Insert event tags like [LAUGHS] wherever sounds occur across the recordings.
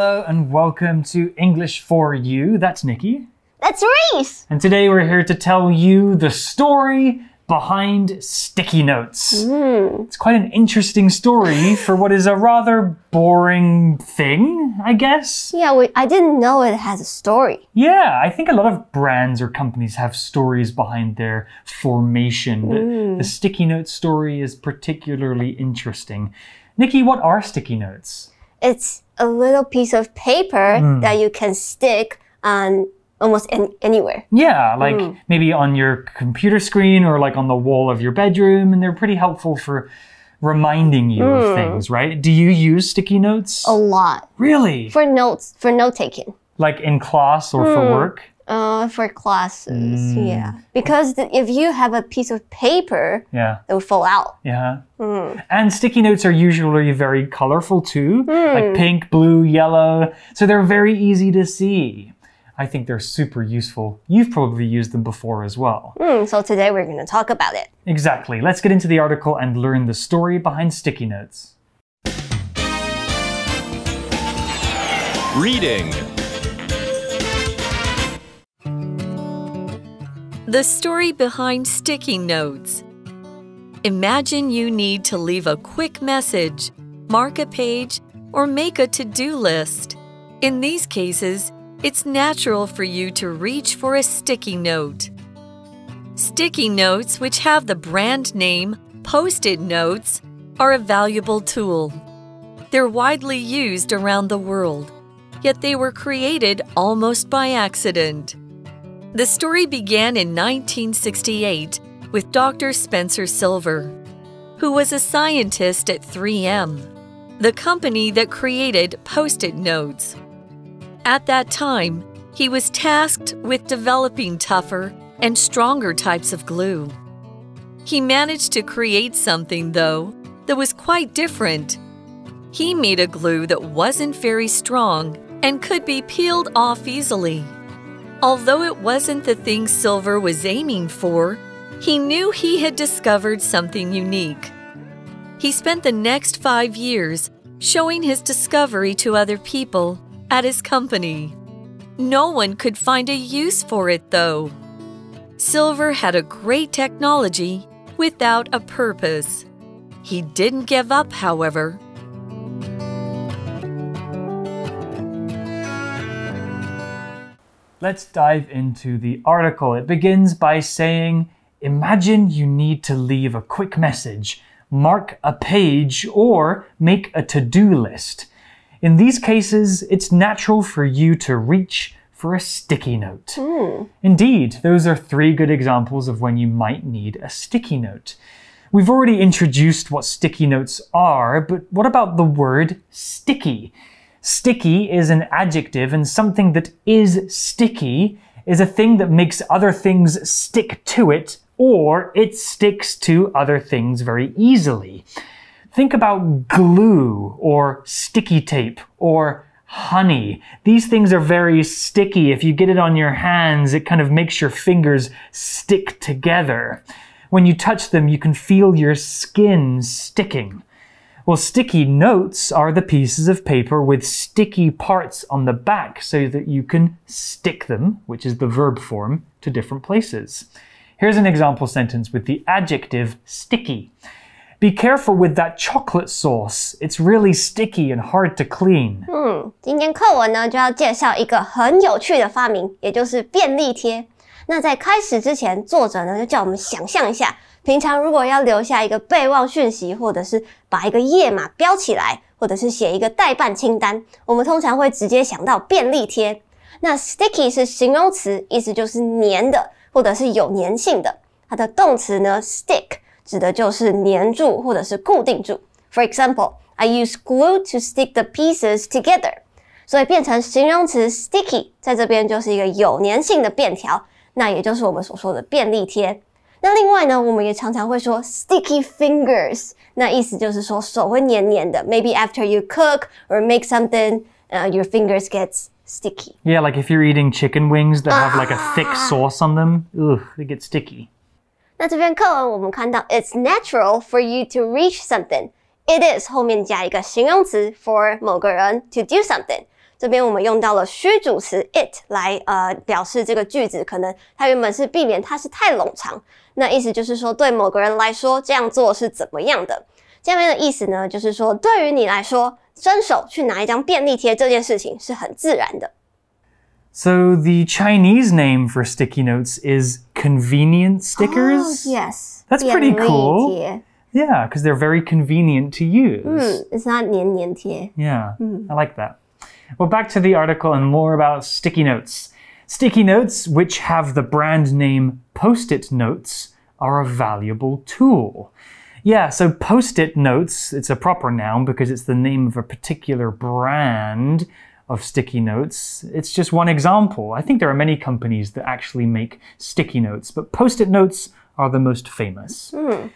Hello and welcome to English for You. That's Nikki. That's Reese. And today we're here to tell you the story behind sticky notes. Mm. It's quite an interesting story for what is a rather boring thing, I guess. Yeah, we, I didn't know it has a story. Yeah, I think a lot of brands or companies have stories behind their formation. Mm. The sticky note story is particularly interesting. Nikki, what are sticky notes? It's a little piece of paper mm. that you can stick on almost anywhere. Yeah, like mm. maybe on your computer screen or like on the wall of your bedroom, and they're pretty helpful for reminding you mm. of hmm. things, right? Do you use sticky notes? A lot. Really? For notes, for note taking. Like in class or mm. for hmm. work? Uh, for classes, mm. yeah. Because if you have a piece of paper, yeah, it will fall out. Yeah. Mm. And sticky notes are usually very colorful too, mm. like pink, blue, yellow. So they're very easy to see. I think they're super useful. You've probably used them before as well. Mm, so today we're going to talk about it. Exactly. Let's get into the article and learn the story behind sticky notes. Reading. The story behind sticky notes. Imagine you need to leave a quick message, mark a page, or make a to do list. In these cases, it's natural for you to reach for a sticky note. Sticky notes, which have the brand name Post it notes, are a valuable tool. They're widely used around the world, yet they were created almost by accident. The story began in 1968 with Dr. Spencer Silver, who was a scientist at 3M, the company that created Post it notes. At that time, he was tasked with developing tougher and stronger types of glue. He managed to create something, though, that was quite different. He made a glue that wasn't very strong and could be peeled off easily. Although it wasn't the thing Silver was aiming for, he knew he had discovered something unique. He spent the next five years showing his discovery to other people at his company. No one could find a use for it, though. Silver had a great technology without a purpose. He didn't give up, however. Let's dive into the article. It begins by saying Imagine you need to leave a quick message, mark a page, or make a to do list. In these cases, it's natural for you to reach for a sticky note. Mm. Indeed, those are three good examples of when you might need a sticky note. We've already introduced what sticky notes are, but what about the word sticky? Sticky is an adjective, and something that is sticky is a thing that makes other things stick to it, or it sticks to other things very easily. Think about glue, or sticky tape, or honey. These things are very sticky. If you get it on your hands, it kind of makes your fingers stick together. When you touch them, you can feel your skin sticking. Well, sticky notes are the pieces of paper with sticky parts on the back so that you can stick them, which is the verb form, to different places. Here's an example sentence with the adjective sticky. Be careful with that chocolate sauce. It's really sticky and hard to clean. 嗯，今天课文呢就要介绍一个很有趣的发明，也就是便利贴。那在开始之前，作者呢就叫我们想象一下 hmm. 平常如果要留下一个备忘讯息，或者是把一个页码标起来，或者是写一个代办清单，我们通常会直接想到便利贴。那 sticky 是形容词，意思就是粘的或者是有粘性的。它的动词呢 stick 指的就是粘住或者是固定住。For example, I use glue to stick the pieces together。所以变成形容词 sticky 在这边就是一个有粘性的便条，那也就是我们所说的便利贴。那另外呢，我们也常常会说 sticky fingers，那意思就是说手会黏黏的。Maybe after you cook or make something, uh, your fingers gets sticky. Yeah, like if you're eating chicken wings that have like a thick ah. sauce on them, ugh, they get sticky. 那这篇课文我们看到，it's natural for you to reach something。It is 后面加一个形容词 for 某个人 to do something。这边我们用到了虚主词 it 来呃表示这个句子，可能它原本是避免它是太冗长，那意思就是说对某个人来说这样做是怎么样的。下面的意思呢，就是说对于你来说，伸手去拿一张便利贴这件事情是很自然的。So the Chinese name for sticky notes is convenient oh, stickers. Oh, yes. That's pretty cool. Yeah, because they're very convenient to use. Mm, it's not 黏黏贴. Yeah, mm. I like that. Well, back to the article and more about sticky notes. Sticky notes, which have the brand name Post it Notes, are a valuable tool. Yeah, so Post it Notes, it's a proper noun because it's the name of a particular brand of sticky notes. It's just one example. I think there are many companies that actually make sticky notes, but Post it Notes are the most famous. Mm.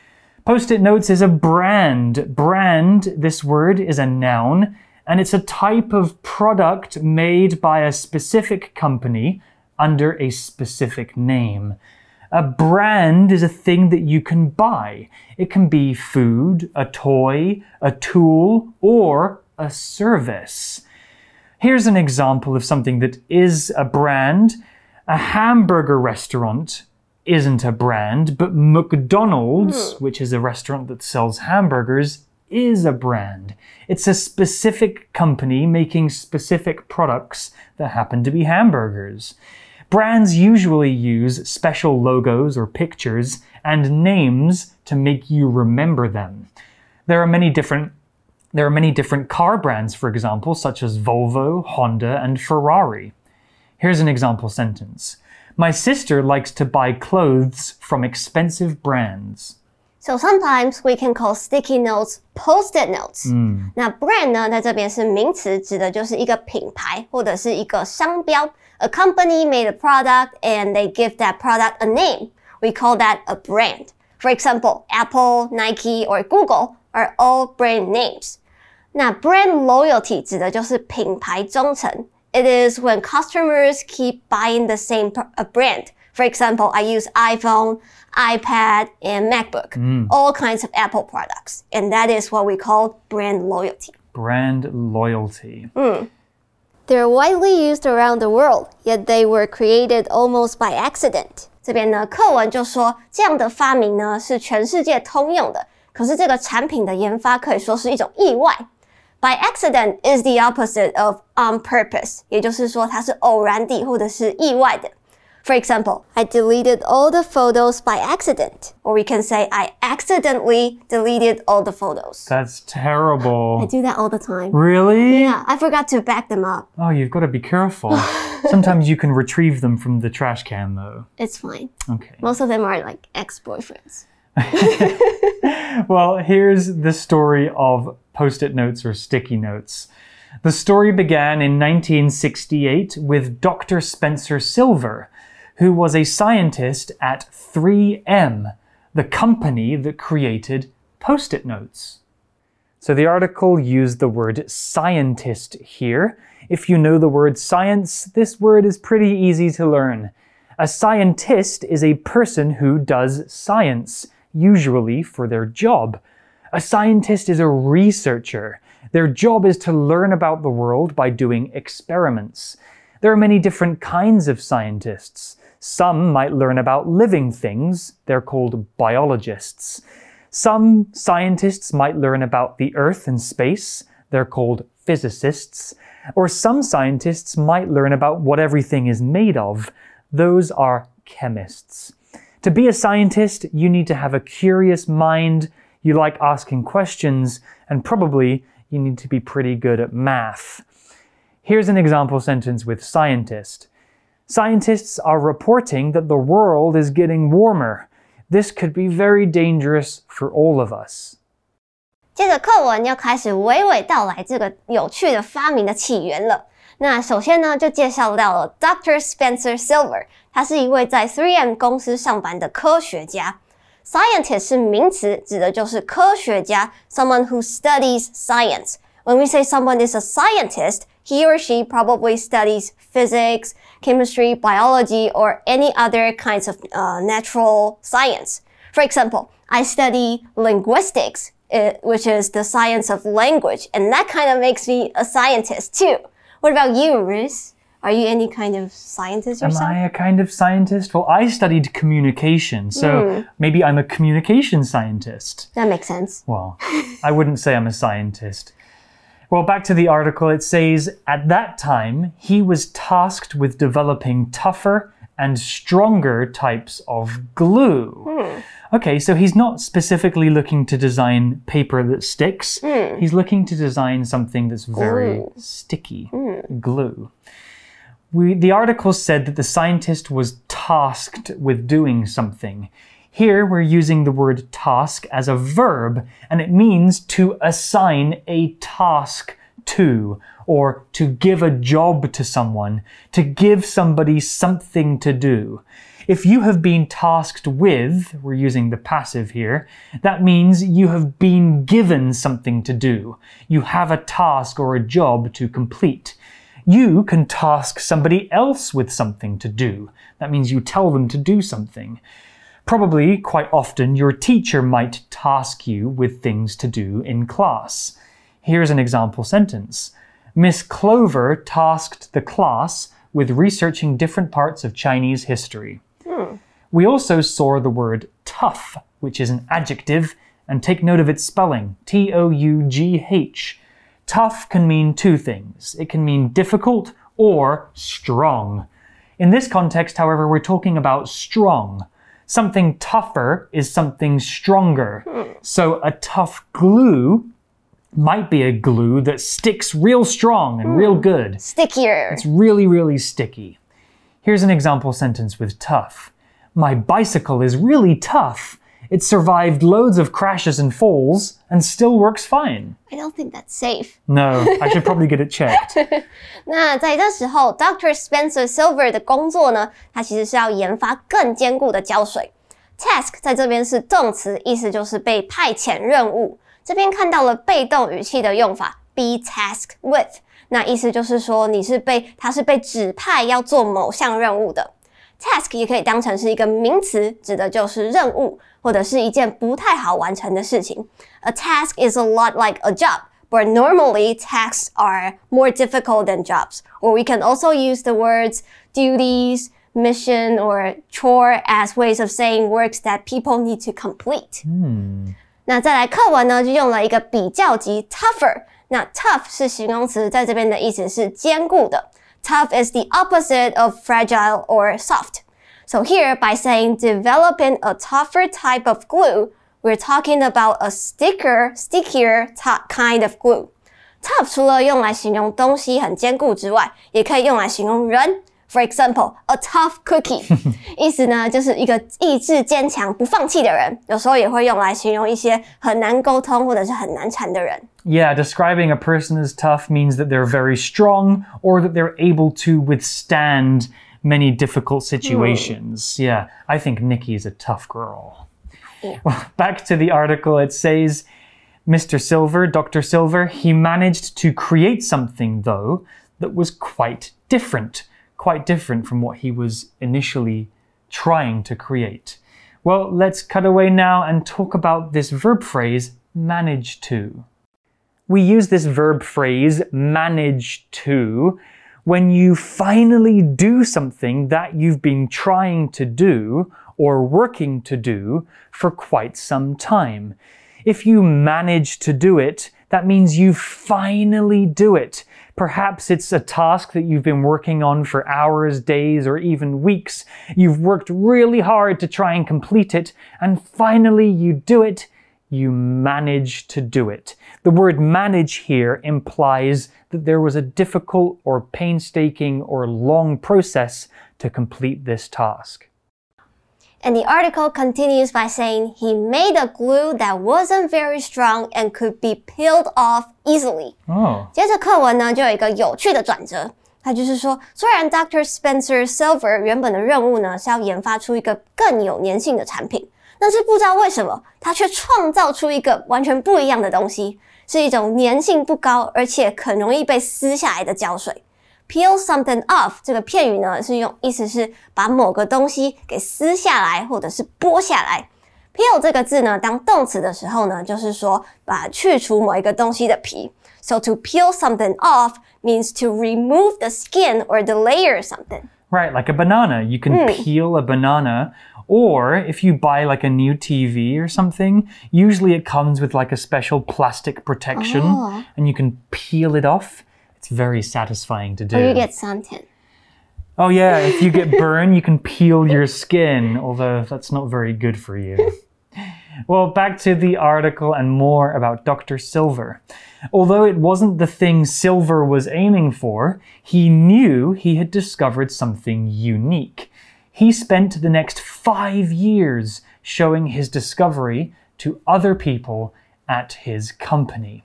Post it notes is a brand. Brand, this word is a noun and it's a type of product made by a specific company under a specific name. A brand is a thing that you can buy. It can be food, a toy, a tool, or a service. Here's an example of something that is a brand. A hamburger restaurant isn't a brand, but McDonald's, hmm. which is a restaurant that sells hamburgers, is a brand. It's a specific company making specific products that happen to be hamburgers. Brands usually use special logos or pictures and names to make you remember them. There are many different there are many different car brands, for example, such as Volvo, Honda, and Ferrari. Here's an example sentence. My sister likes to buy clothes from expensive brands. So sometimes we can call sticky notes post-it notes。嗯，那 brand 呢，在这边是名词，指的就是一个品牌或者是一个商标。A company made a product and they give that product a name. We call that a brand. For example, Apple, Nike, or Google are all brand names. 那 brand loyalty 指的就是品牌忠诚。It is when customers keep buying the same a brand. For example, I use iPhone iPad and MacBook, mm. all kinds of Apple products. And that is what we call brand loyalty. Brand loyalty. Mm. They're widely used around the world, yet they were created almost by accident. 这边呢，课文就说这样的发明呢是全世界通用的，可是这个产品的研发可以说是一种意外。By accident is the opposite of on purpose，也就是说它是偶然地或者是意外的。for example, I deleted all the photos by accident. Or we can say, I accidentally deleted all the photos. That's terrible. I do that all the time. Really? Yeah, I forgot to back them up. Oh, you've got to be careful. [LAUGHS] Sometimes you can retrieve them from the trash can, though. It's fine. Okay. Most of them are like ex boyfriends. [LAUGHS] well, here's the story of post it notes or sticky notes. The story began in 1968 with Dr. Spencer Silver, who was a scientist at 3M, the company that created Post it notes. So the article used the word scientist here. If you know the word science, this word is pretty easy to learn. A scientist is a person who does science, usually for their job. A scientist is a researcher. Their job is to learn about the world by doing experiments. There are many different kinds of scientists. Some might learn about living things, they're called biologists. Some scientists might learn about the Earth and space, they're called physicists. Or some scientists might learn about what everything is made of, those are chemists. To be a scientist, you need to have a curious mind, you like asking questions, and probably you need to be pretty good at math. Here's an example sentence with scientist. Scientists are reporting that the world is getting warmer. This could be very dangerous for all of us. 接着课文要开始娓娓道来这个有趣的发明的起源了。那首先呢，就介绍到了 Dr. Spencer Silver，他是一位在 3M 公司上班的科学家。Scientist 是名词，指的就是科学家，someone who studies science。When we say someone is a scientist, he or she probably studies physics, chemistry, biology, or any other kinds of uh, natural science. For example, I study linguistics, uh, which is the science of language, and that kind of makes me a scientist too. What about you, Riz? Are you any kind of scientist or something? Am I a kind of scientist? Well, I studied communication, so mm. maybe I'm a communication scientist. That makes sense. Well, I wouldn't say I'm a scientist. Well, back to the article, it says At that time, he was tasked with developing tougher and stronger types of glue. Mm. Okay, so he's not specifically looking to design paper that sticks. Mm. He's looking to design something that's very glue. Hmm. sticky mm. glue. We, the article said that the scientist was tasked with doing something. Here we're using the word task as a verb, and it means to assign a task to, or to give a job to someone, to give somebody something to do. If you have been tasked with, we're using the passive here, that means you have been given something to do. You have a task or a job to complete. You can task somebody else with something to do. That means you tell them to do something. Probably, quite often, your teacher might task you with things to do in class. Here's an example sentence Miss Clover tasked the class with researching different parts of Chinese history. Hmm. We also saw the word tough, which is an adjective, and take note of its spelling T O U G H. Tough can mean two things it can mean difficult or strong. In this context, however, we're talking about strong. Something tougher is something stronger. So a tough glue might be a glue that sticks real strong and real hmm. good. Stickier. It's really, really sticky. Here's an example sentence with tough. My bicycle is really tough it survived loads of crashes and falls and still works fine. I don't think that's safe. No, I should probably get it checked. [LAUGHS] 那在这时候，Dr. Spencer Silver 的工作呢，他其实是要研发更坚固的胶水。Task 在这边是动词，意思就是被派遣任务。这边看到了被动语气的用法，be tasked with，那意思就是说你是被他是被指派要做某项任务的。task 也可以当成是一个名词，指的就是任务或者是一件不太好完成的事情。A task is a lot like a job. but normally tasks are more difficult than jobs. Or we can also use the words duties, mission, or chore as ways of saying works that people need to complete. Mm. 那再来课文呢，就用了一个比较级 tougher。那 tough 是形容词，在这边的意思是坚固的。Tough is the opposite of fragile or soft. So here, by saying developing a tougher type of glue, we're talking about a sticker, stickier kind of glue. Tough 除了用来形容东西很坚固之外，也可以用来形容人。for example, a tough cookie，意思呢就是一个意志坚强、不放弃的人，有时候也会用来形容一些很难沟通或者是很难缠的人。Yeah, [LAUGHS] describing a person as tough means that they're very strong or that they're able to withstand many difficult situations. Hmm. Yeah, I think Nikki is a tough girl. Yeah. Well, back to the article, it says. Mr. Silver, Dr. Silver, he managed to create something, though, that was quite different quite different from what he was initially trying to create. Well, let's cut away now and talk about this verb phrase, manage to. We use this verb phrase, manage to, when you finally do something that you've been trying to do or working to do for quite some time. If you manage to do it, that means you finally do it. Perhaps it's a task that you've been working on for hours, days, or even weeks. You've worked really hard to try and complete it, and finally you do it. You manage to do it. The word manage here implies that there was a difficult or painstaking or long process to complete this task. And the article continues by saying he made a glue that wasn't very strong and could be peeled off easily。接着课文呢就有一个有趣的转折，他就是说，虽然 Dr. Spencer Silver 原本的任务呢是要研发出一个更有粘性的产品，但是不知道为什么他却创造出一个完全不一样的东西，是一种粘性不高而且很容易被撕下来的胶水。peel something off 这个片语呢是用意思是把某个东西给撕下来或者是剥下来。peel 这个字呢，当动词的时候呢，就是说把去除某一个东西的皮。So to peel something off means to remove the skin or the layer of something. Right, like a banana. You can mm. peel a banana. Or if you buy like a new TV or something, usually it comes with like a special plastic protection oh. and you can peel it off. It's very satisfying to do. Or you get suntan. Oh yeah, if you get [LAUGHS] burned, you can peel your skin, although that's not very good for you. Well, back to the article and more about Dr. Silver. Although it wasn't the thing Silver was aiming for, he knew he had discovered something unique. He spent the next five years showing his discovery to other people at his company.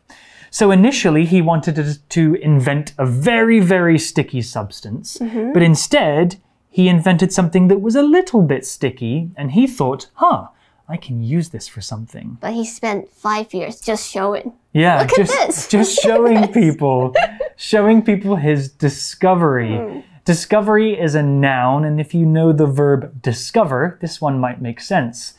So initially, he wanted to, invent a very, very sticky substance, mm -hmm. but instead, he invented something that was a little bit sticky, and he thought, huh, I can use this for something. But he spent five years just showing. Yeah, Look just, at this. just [LAUGHS] showing people, showing people his discovery. Mm. Discovery is a noun, and if you know the verb discover, this one might make sense.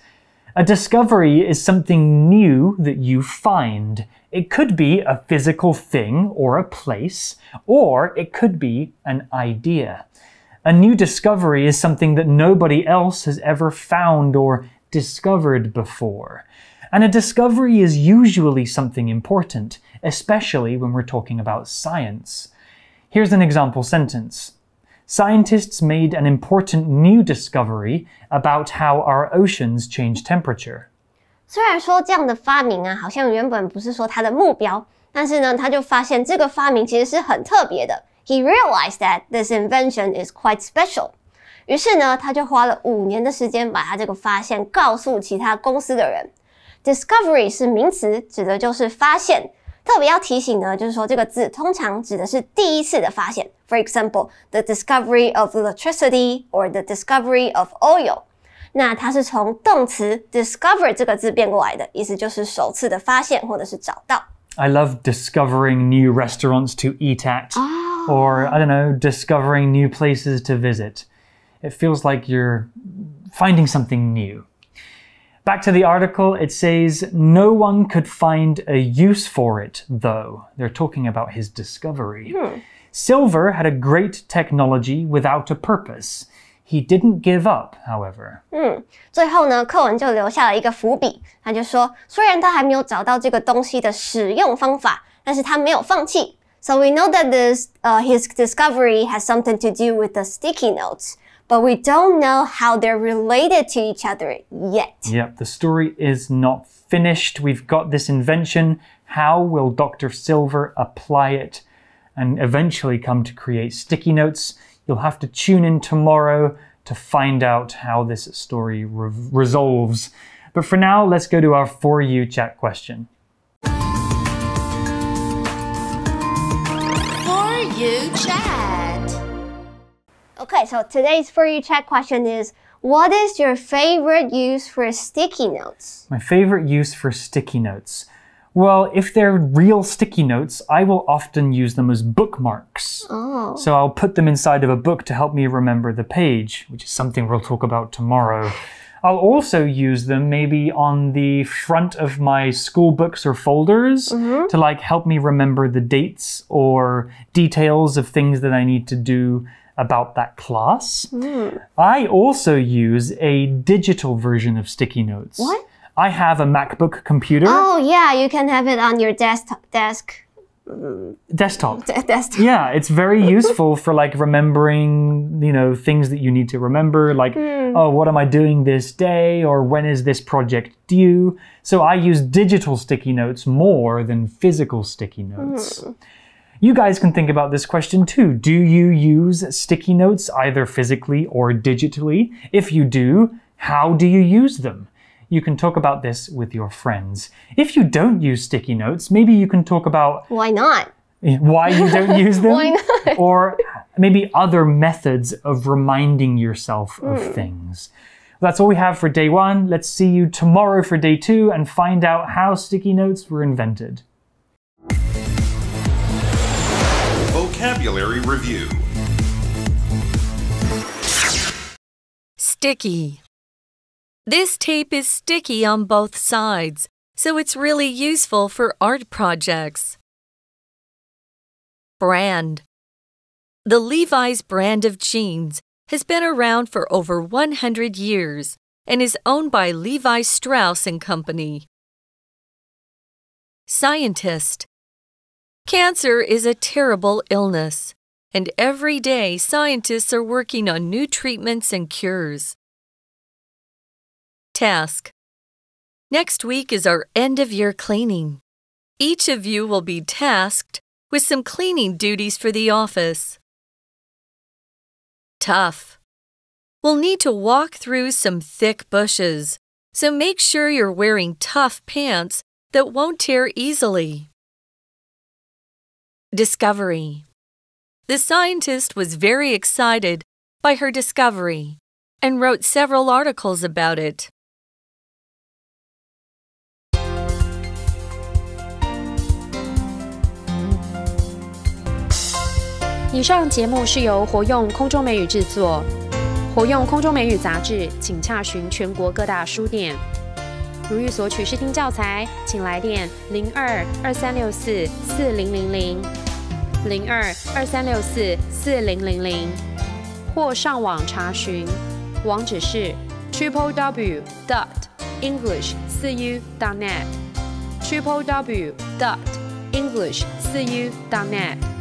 A discovery is something new that you find. It could be a physical thing or a place, or it could be an idea. A new discovery is something that nobody else has ever found or discovered before. And a discovery is usually something important, especially when we're talking about science. Here's an example sentence scientists made an important new discovery about how our oceans change temperature. 虽然说这样的发明啊，好像原本不是说他的目标，但是呢，他就发现这个发明其实是很特别的。He realized that this invention is quite special. 于是呢，他就花了五年的时间把他这个发现告诉其他公司的人。Discovery 是名词，指的就是发现。特别要提醒呢，就是说这个字通常指的是第一次的发现，for example the discovery of electricity or the discovery of oil。那它是从动词 discover 这个字变过来的，意思就是首次的发现或者是找到。I love discovering new restaurants to eat at, or I don't know, discovering new places to visit. It feels like you're finding something new. Back to the article, it says, no one could find a use for it, though. They're talking about his discovery. Hmm. Silver had a great technology without a purpose. He didn't give up, however. 嗯，最后呢，课文就留下了一个伏笔。他就说，虽然他还没有找到这个东西的使用方法，但是他没有放弃。So hmm. we know that this, uh, his discovery has something to do with the sticky notes but we don't know how they're related to each other yet. Yep, the story is not finished. We've got this invention. How will Dr. Silver apply it and eventually come to create sticky notes? You'll have to tune in tomorrow to find out how this story re resolves. But for now, let's go to our For You chat question. For You chat. Okay, so today's For You Check question is What is your favorite use for sticky notes? My favorite use for sticky notes. Well, if they're real sticky notes, I will often use them as bookmarks. Oh. So I'll put them inside of a book to help me remember the page, which is something we'll talk about tomorrow. I'll also use them maybe on the front of my school books or folders mm -hmm. to like help me remember the dates or details of things that I need to do about that class. Mm. I also use a digital version of sticky notes. What? I have a MacBook computer. Oh, yeah, you can have it on your desktop desk desktop. De [LAUGHS] desktop. Yeah, it's very [LAUGHS] useful for like remembering, you know, things that you need to remember, like, mm. oh, what am I doing this day or when is this project due? So I use digital sticky notes more than physical sticky hmm. notes. Mm. You guys can think about this question too. Do you use sticky notes either physically or digitally? If you do, how do you use them? You can talk about this with your friends. If you don't use sticky notes, maybe you can talk about why not? Eh, why you don't use [LAUGHS] them? why not? Or maybe other methods of reminding yourself mm. of hmm. things. That's all we have for day one. Let's see you tomorrow for day two and find out how sticky notes were invented. Vocabulary Review Sticky. This tape is sticky on both sides, so it's really useful for art projects. Brand The Levi's brand of jeans has been around for over 100 years and is owned by Levi Strauss and Company. Scientist Cancer is a terrible illness, and every day scientists are working on new treatments and cures. Task Next week is our end of year cleaning. Each of you will be tasked with some cleaning duties for the office. Tough. We'll need to walk through some thick bushes, so make sure you're wearing tough pants that won't tear easily. Discovery The scientist was very excited by her discovery and wrote several articles about it. 以上节目是由活用空中美语制作。活用空中美语杂志，请洽询全国各大书店。如欲索取试听教材，请来电零二二三六四四零零零，零二二三六四四零零零，或上网查询，网址是 triple w dot english u dot net，triple w dot english u dot net。